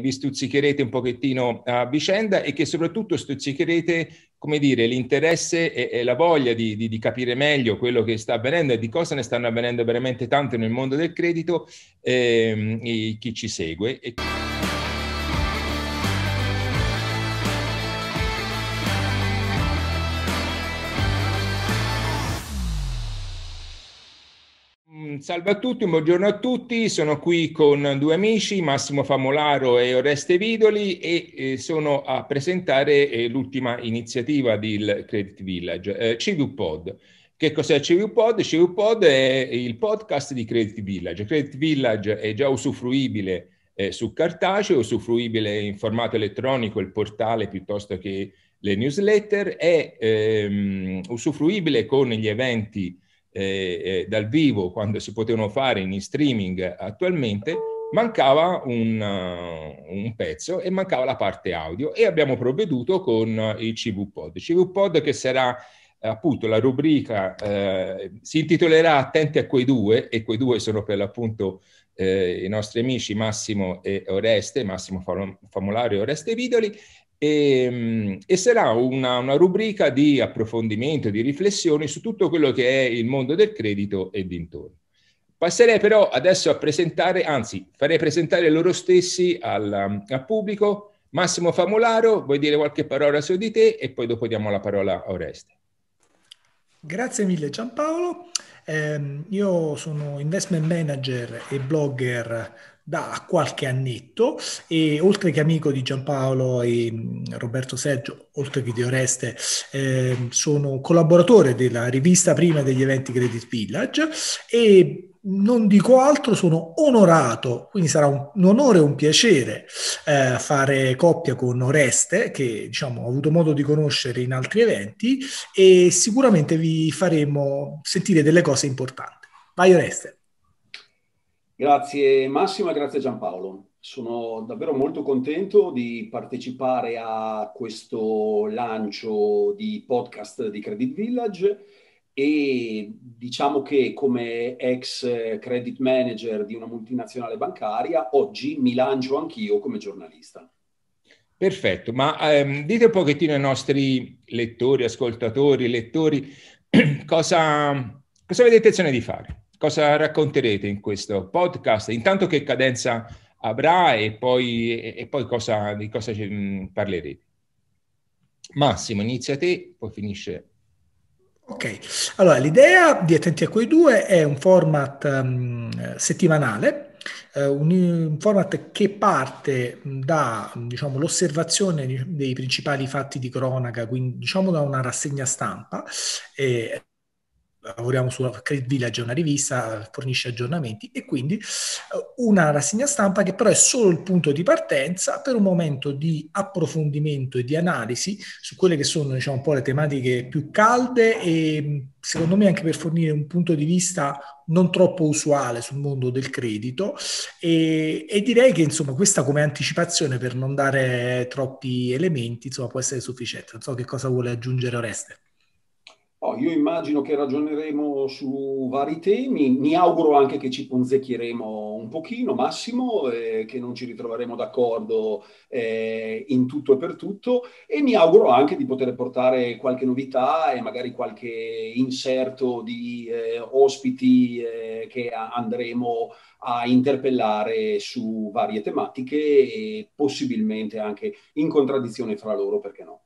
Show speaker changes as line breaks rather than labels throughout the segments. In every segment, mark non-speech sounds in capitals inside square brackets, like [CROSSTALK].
vi stuzzicherete un pochettino a vicenda e che soprattutto stuzzicherete, come dire, l'interesse e, e la voglia di, di, di, capire meglio quello che sta avvenendo e di cosa ne stanno avvenendo veramente tante nel mondo del credito, ehm, chi ci segue. E... Salve a tutti, un buongiorno a tutti, sono qui con due amici, Massimo Famolaro e Oreste Vidoli e eh, sono a presentare eh, l'ultima iniziativa del Credit Village, eh, CVU Pod. Che cos'è CVU Pod? CVU Pod è il podcast di Credit Village. Credit Village è già usufruibile eh, su cartaceo, usufruibile in formato elettronico, il portale piuttosto che le newsletter, è ehm, usufruibile con gli eventi eh, eh, dal vivo, quando si potevano fare in streaming attualmente, mancava un, uh, un, pezzo e mancava la parte audio e abbiamo provveduto con il CV Pod. CV Pod che sarà appunto la rubrica eh, si intitolerà Attenti a quei due e quei due sono per l'appunto eh, i nostri amici Massimo e Oreste, Massimo Famolari e Oreste Vidoli e, ehm, e sarà una, una, rubrica di approfondimento, di riflessioni su tutto quello che è il mondo del credito e dintorno. Passerei però adesso a presentare, anzi farei presentare loro stessi al, al pubblico. Massimo Famularo, vuoi dire qualche parola su di te e poi dopo diamo la parola a Oreste.
Grazie mille Giampaolo. Eh, io sono investment manager e blogger da qualche annetto e oltre che amico di Giampaolo e mm, Roberto Sergio, oltre che di Oreste, eh, sono collaboratore della rivista prima degli eventi Credit Village e non dico altro, sono onorato, quindi sarà un, un onore e un piacere eh, fare coppia con Oreste, che diciamo, ho avuto modo di conoscere in altri eventi, e sicuramente vi faremo sentire delle cose importanti. Vai
Oreste! Grazie Massimo e grazie Giampaolo. Sono davvero molto contento di partecipare a questo lancio di podcast di Credit Village e diciamo che come ex credit manager di una multinazionale bancaria oggi mi lancio anch'io come giornalista.
Perfetto, ma ehm, dite un pochettino ai nostri lettori, ascoltatori, lettori, [CLEARS THROAT] cosa, cosa avete intenzione di fare? cosa racconterete in questo podcast? Intanto che cadenza avrà e poi, e poi cosa, di cosa mm, parlerete? Massimo, inizia te, poi finisce
Ok, allora l'idea di Attenti a quei due è un format um, settimanale, eh, un, un, format che parte mm, da diciamo, l'osservazione dei principali fatti di cronaca, quindi diciamo da una rassegna stampa, eh, lavoriamo sulla Credit Village, è una rivista, fornisce aggiornamenti e quindi eh, una rassegna stampa che però è solo il punto di partenza per un momento di approfondimento e di analisi su quelle che sono diciamo un po' le tematiche più calde e secondo me anche per fornire un punto di vista non troppo usuale sul mondo del credito e, e direi che insomma questa come anticipazione per non dare troppi elementi insomma può essere sufficiente. Non so che cosa vuole aggiungere
Oreste. Oh, io immagino che ragioneremo su vari temi, mi auguro anche che ci punzecchieremo un pochino, Massimo, eh, che non ci ritroveremo d'accordo eh, in tutto e per tutto e mi auguro anche di poter portare qualche novità e magari qualche inserto di eh, ospiti eh, che andremo a interpellare su varie tematiche e possibilmente anche in contraddizione fra loro, perché no?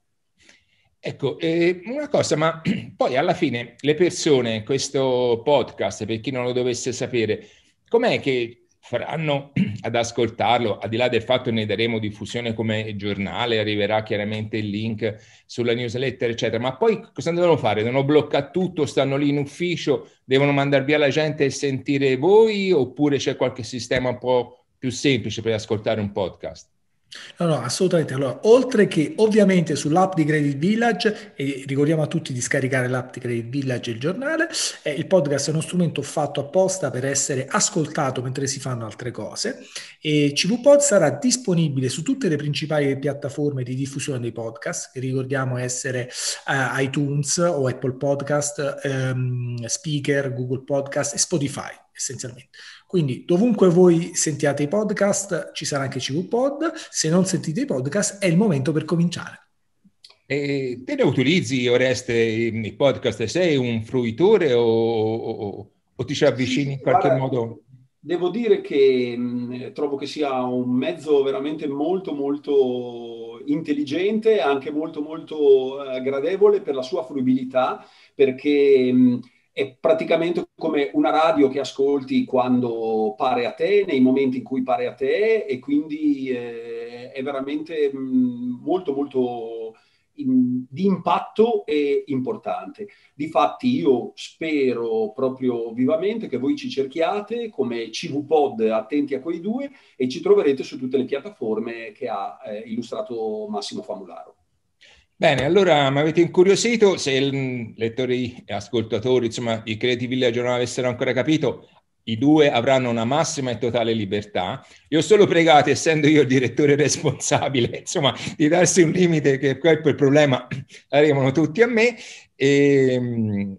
Ecco, eh, una cosa, ma [CLEARS THROAT] poi alla fine le persone, questo podcast, per chi non lo dovesse sapere, com'è che faranno [CLEARS THROAT] ad ascoltarlo, al di là del fatto che ne daremo diffusione come giornale, arriverà chiaramente il link sulla newsletter, eccetera, ma poi cosa devono fare? Devono bloccare tutto, stanno lì in ufficio, devono mandare via la gente e sentire voi oppure c'è qualche sistema un po' più semplice per ascoltare un podcast?
No, no, assolutamente. Allora, oltre che ovviamente sull'app di Credit Village, e ricordiamo a tutti di scaricare l'app di Credit Village e il giornale, eh, il podcast è uno strumento fatto apposta per essere ascoltato mentre si fanno altre cose. E CV Pod sarà disponibile su tutte le principali piattaforme di diffusione dei podcast, che ricordiamo essere eh, iTunes o Apple Podcast, ehm, Speaker, Google Podcast e Spotify essenzialmente. Quindi dovunque voi sentiate i podcast ci sarà anche CV Pod, se non sentite i podcast è il momento per cominciare.
E te ne utilizzi Oreste i podcast? Sei un fruitore o, o, o ti ci avvicini sì, in qualche guarda, modo?
Devo dire che mh, mm, trovo che sia un mezzo veramente molto molto intelligente, anche molto molto eh, gradevole per la sua fruibilità, perché mh, mm, è praticamente come una radio che ascolti quando pare a te, nei momenti in cui pare a te e quindi eh, è veramente mh, mm, molto molto in, di impatto e importante. Difatti io spero proprio vivamente che voi ci cerchiate come CV Pod attenti a quei due e ci troverete su tutte le piattaforme che ha eh, illustrato Massimo Famularo.
Bene, allora mi avete incuriosito, se il, mm, lettori e ascoltatori insomma, di Creative Village non avessero ancora capito, i due avranno una massima e totale libertà. Io solo pregate, essendo io il direttore responsabile, [LAUGHS] insomma, di darsi un limite che poi quel problema [CLEARS THROAT] arrivano tutti a me ehm,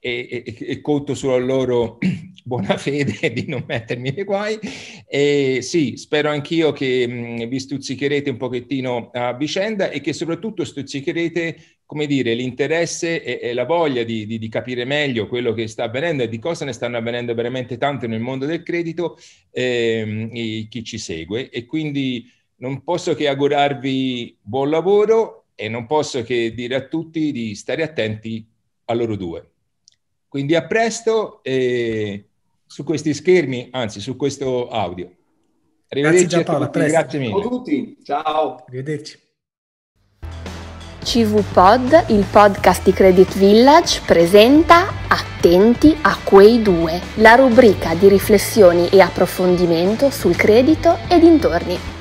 e, e, e, e conto sulla loro [CLEARS THROAT] buona [LAUGHS] fede di non mettermi nei guai. E sì, spero anch'io che mm, vi stuzzicherete un pochettino a vicenda e che soprattutto stuzzicherete, come dire, l'interesse e, e la voglia di, di, di, capire meglio quello che sta avvenendo e di cosa ne stanno avvenendo veramente tante nel mondo del credito ehm, e chi ci segue. E quindi non posso che augurarvi buon lavoro e non posso che dire a tutti di stare attenti a loro due. Quindi a presto e su questi schermi, anzi su questo audio. Arrivederci grazie Paola, a tutti, grazie mille. Ciao a
tutti, ciao. Arrivederci. CV Pod, il podcast di Credit Village, presenta Attenti a quei due, la rubrica di riflessioni e approfondimento sul credito e dintorni.